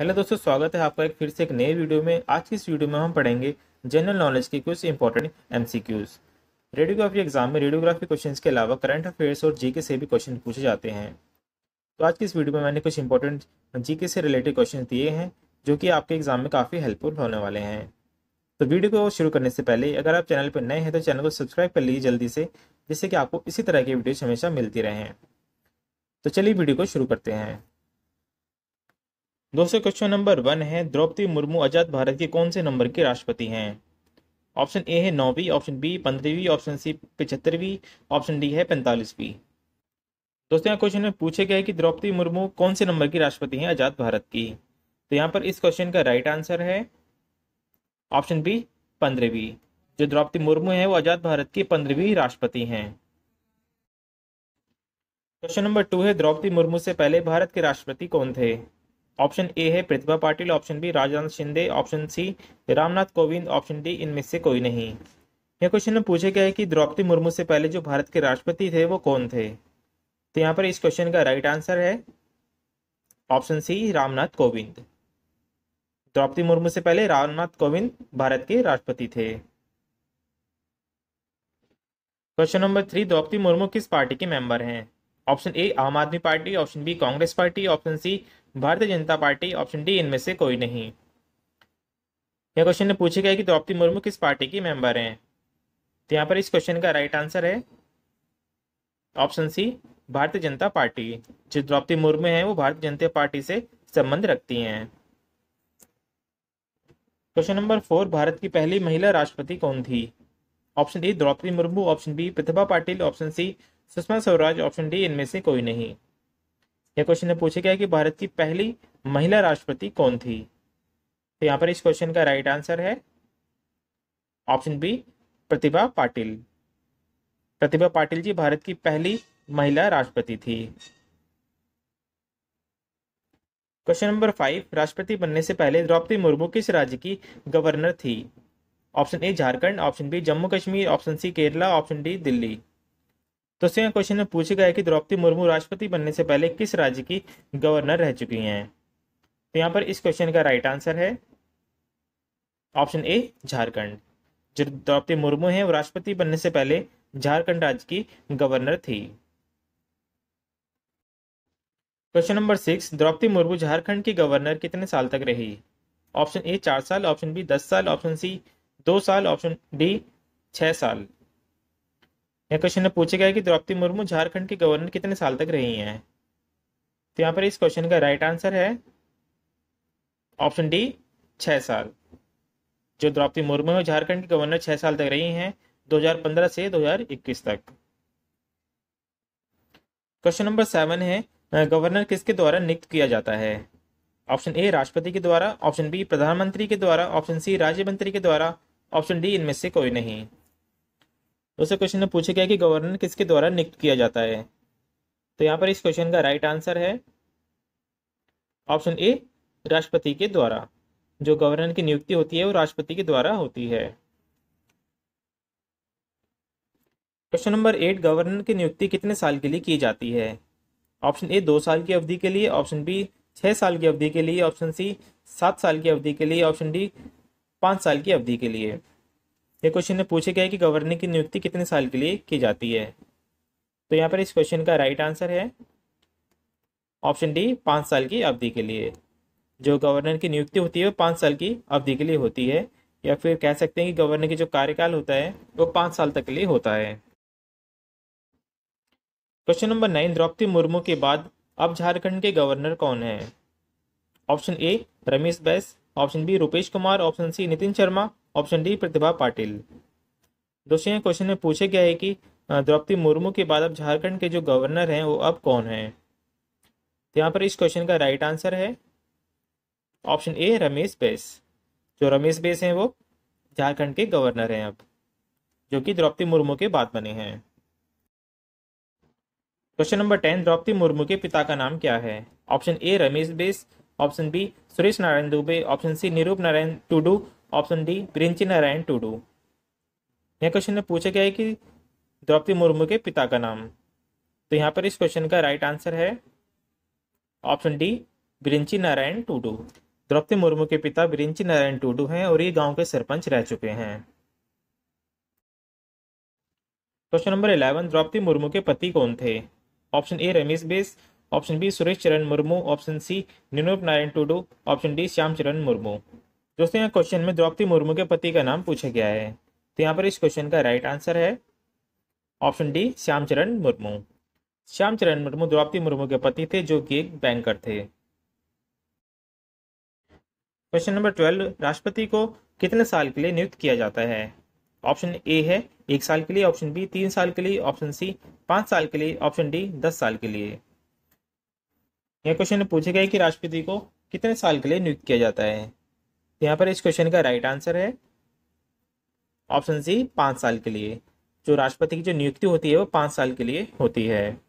hello दोस्तों स्वागत है आपका एक फिर से एक नए वीडियो में आज की इस वीडियो में हम पढ़ेंगे जनरल नॉलेज के कुछ इंपॉर्टेंट एमसीक्यूज रेडियोग्राफी एग्जाम में रेडियोग्राफी क्वेश्चन के अलावा करंट अफेयर्स और जीके से भी क्वेश्चन पूछे जाते हैं तो आज की इस वीडियो में मैंने कुछ इंपॉर्टेंट जीके से रिलेटेड क्वेश्चन दिए हैं जो कि आपके एग्जाम में काफ़ी हेल्पफुल होने वाले हैं तो वीडियो को शुरू करने से पहले अगर आप चैनल पर नए हैं तो चैनल को सब्सक्राइब कर लीजिए जल्दी से जिससे कि आपको इसी तरह की वीडियोज हमेशा मिलती रहें तो चलिए वीडियो को शुरू करते हैं दोस्तों क्वेश्चन नंबर वन है द्रौपदी मुर्मू आजाद भारत के कौन से नंबर के राष्ट्रपति हैं ऑप्शन ए है नौवीं ऑप्शन बी पंद्रहवीं ऑप्शन सी पचहत्तरवीं ऑप्शन डी है पैंतालीसवीं दोस्तों यहाँ क्वेश्चन में पूछे गए कि द्रौपदी मुर्मू कौन से नंबर की राष्ट्रपति हैं आजाद भारत की तो यहाँ पर इस क्वेश्चन का राइट आंसर है ऑप्शन बी पंद्रहवीं जो द्रौपदी मुर्मू है वो आजाद भारत की पंद्रहवीं राष्ट्रपति हैं क्वेश्चन नंबर टू है द्रौपदी मुर्मू से पहले भारत के राष्ट्रपति कौन थे ऑप्शन ए है Pratibha Patil option B Rajnath Shinde option C Ramnath Kovind option D इनमें से कोई नहीं यह क्वेश्चन में पूछा गया है कि द्रौपदी मुर्मू से पहले जो भारत के राष्ट्रपति थे वो कौन थे तो यहाँ पर इस क्वेश्चन का राइट आंसर है ऑप्शन सी रामनाथ कोविंद द्रौपदी मुर्मू से पहले रामनाथ कोविंद भारत के राष्ट्रपति थे question number three Droupadi Murmu किस पार्टी के मेंबर हैं option A Aam Aadmi Party option B Congress Party option C Bharatiya Janata party option D इनमें से कोई नहीं यह क्वेश्चन ने पूछा गया कि द्रौपदी मुर्मू किस पार्टी की मेंबर हैं तो यहाँ पर इस क्वेश्चन का राइट आंसर है option C Bharatiya Janata party जो द्रौपदी मुर्मू हैं वो भारतीय जनता पार्टी से संबंध रखती हैं क्वेश्चन नंबर फोर भारत की पहली महिला राष्ट्रपति कौन थी option A Droupadi Murmu option B Pratibha Patil option C Sushma Swaraj option D इनमें से कोई नहीं यह क्वेश्चन पूछा गया कि भारत की पहली महिला राष्ट्रपति कौन थी तो यहाँ पर इस क्वेश्चन का राइट आंसर है ऑप्शन बी प्रतिभा पाटिल प्रतिभा पाटिल जी भारत की पहली महिला राष्ट्रपति थी क्वेश्चन नंबर फाइव राष्ट्रपति बनने से पहले द्रौपदी मुर्मू किस राज्य की गवर्नर थी option A Jharkhand option B Jammu Kashmir option C Kerala option D Delhi second question में पूछा गया कि द्रौपदी मुर्मू राष्ट्रपति बनने से पहले किस राज्य की गवर्नर रह चुकी हैं तो यहाँ पर इस क्वेश्चन का राइट आंसर है ऑप्शन ए झारखंड जो द्रौपदी मुर्मू है वो राष्ट्रपति बनने से पहले झारखंड राज्य की गवर्नर थी question number six Droupadi Murmu Jharkhand की गवर्नर कितने साल तक रही ऑप्शन ए चार साल ऑप्शन बी दस साल ऑप्शन सी दो साल ऑप्शन डी छह साल यह क्वेश्चन में पूछा गया है कि द्रौपदी मुर्मू झारखंड के गवर्नर कितने साल तक रही हैं तो यहाँ पर इस क्वेश्चन का राइट आंसर है ऑप्शन डी छः साल जो द्रौपदी मुर्मू है झारखंड की गवर्नर छः साल तक रही हैं 2015 से 2021 तक क्वेश्चन नंबर सेवन है गवर्नर किसके द्वारा नियुक्त किया जाता है ऑप्शन ए राष्ट्रपति के द्वारा ऑप्शन बी प्रधानमंत्री के द्वारा ऑप्शन सी राज्य मंत्री के द्वारा ऑप्शन डी इनमें से कोई नहीं दूसरे क्वेश्चन में पूछा गया कि गवर्नर किसके द्वारा नियुक्त किया जाता है तो यहाँ पर इस क्वेश्चन का राइट आंसर है ऑप्शन ए राष्ट्रपति के द्वारा जो गवर्नर की नियुक्ति होती है वो राष्ट्रपति के द्वारा होती है क्वेश्चन नंबर एट गवर्नर की नियुक्ति कितने साल के लिए की जाती है ऑप्शन ए दो साल की अवधि के लिए ऑप्शन बी छह साल की अवधि के लिए ऑप्शन सी सात साल की अवधि के लिए ऑप्शन डी पांच साल की अवधि के लिए ये क्वेश्चन में पूछा गया है कि गवर्नर की नियुक्ति कितने साल के लिए की जाती है तो यहाँ पर इस क्वेश्चन का राइट आंसर है ऑप्शन डी पाँच साल की अवधि के लिए जो गवर्नर की नियुक्ति होती है वो पाँच साल की अवधि के लिए होती है या फिर कह सकते हैं कि गवर्नर की जो कार्यकाल होता है वो पाँच साल तक के लिए होता है question number nine Droupadi Murmu के बाद अब झारखंड के गवर्नर कौन है option A Ramesh Bais option B Rupesh Kumar option C Nitin Sharma option D Pratibha Patil दोस्तों क्वेश्चन में पूछा गया है कि द्रौपदी मुर्मू के बाद अब झारखंड के जो गवर्नर हैं वो अब कौन है तो यहाँ पर इस क्वेश्चन का राइट आंसर है ऑप्शन ए रमेश बेस जो रमेश बेस हैं वो झारखंड के गवर्नर हैं अब जो कि द्रौपदी मुर्मू के बाद बने हैं question number ten Droupadi Murmu के पिता का नाम क्या है option A Ramesh Bais option B Suresh Narayan Dubey option C Nirup Narayan Tudu option D Princhi Narayan Tudu यह क्वेश्चन में पूछा गया है कि द्रौपदी मुर्मू के पिता का नाम तो यहाँ पर इस क्वेश्चन का राइट आंसर है ऑप्शन डी ब्रिंची नारायण टूडू द्रौपदी मुर्मू के पिता ब्रिंची नारायण टूडू हैं और ये गांव के सरपंच रह चुके हैं question number eleven Droupadi Murmu के पति कौन थे option A Ramesh Bais option B Suresh Charan Murmu option C Ninop Narayan Tudu option D Shyam Charan Murmu दोस्तों यहाँ क्वेश्चन में द्रौपदी मुर्मू के पति का नाम पूछा गया है तो यहाँ पर इस क्वेश्चन का राइट आंसर है ऑप्शन डी श्याम चरण मुर्मू श्यामचरण मुर्मू द्रौपदी मुर्मू के पति थे जो कि एक बैंकर थे क्वेश्चन नंबर ट्वेल्व राष्ट्रपति को कितने साल के लिए नियुक्त किया जाता है ऑप्शन ए है एक साल के लिए ऑप्शन बी तीन साल के लिए ऑप्शन सी पाँच साल के लिए ऑप्शन डी दस साल के लिए यह क्वेश्चन पूछे गए कि राष्ट्रपति को कितने साल के लिए नियुक्त किया जाता है तो यहाँ पर इस क्वेश्चन का राइट आंसर है ऑप्शन सी पाँच साल के लिए जो राष्ट्रपति की जो नियुक्ति होती है वो पाँच साल के लिए होती है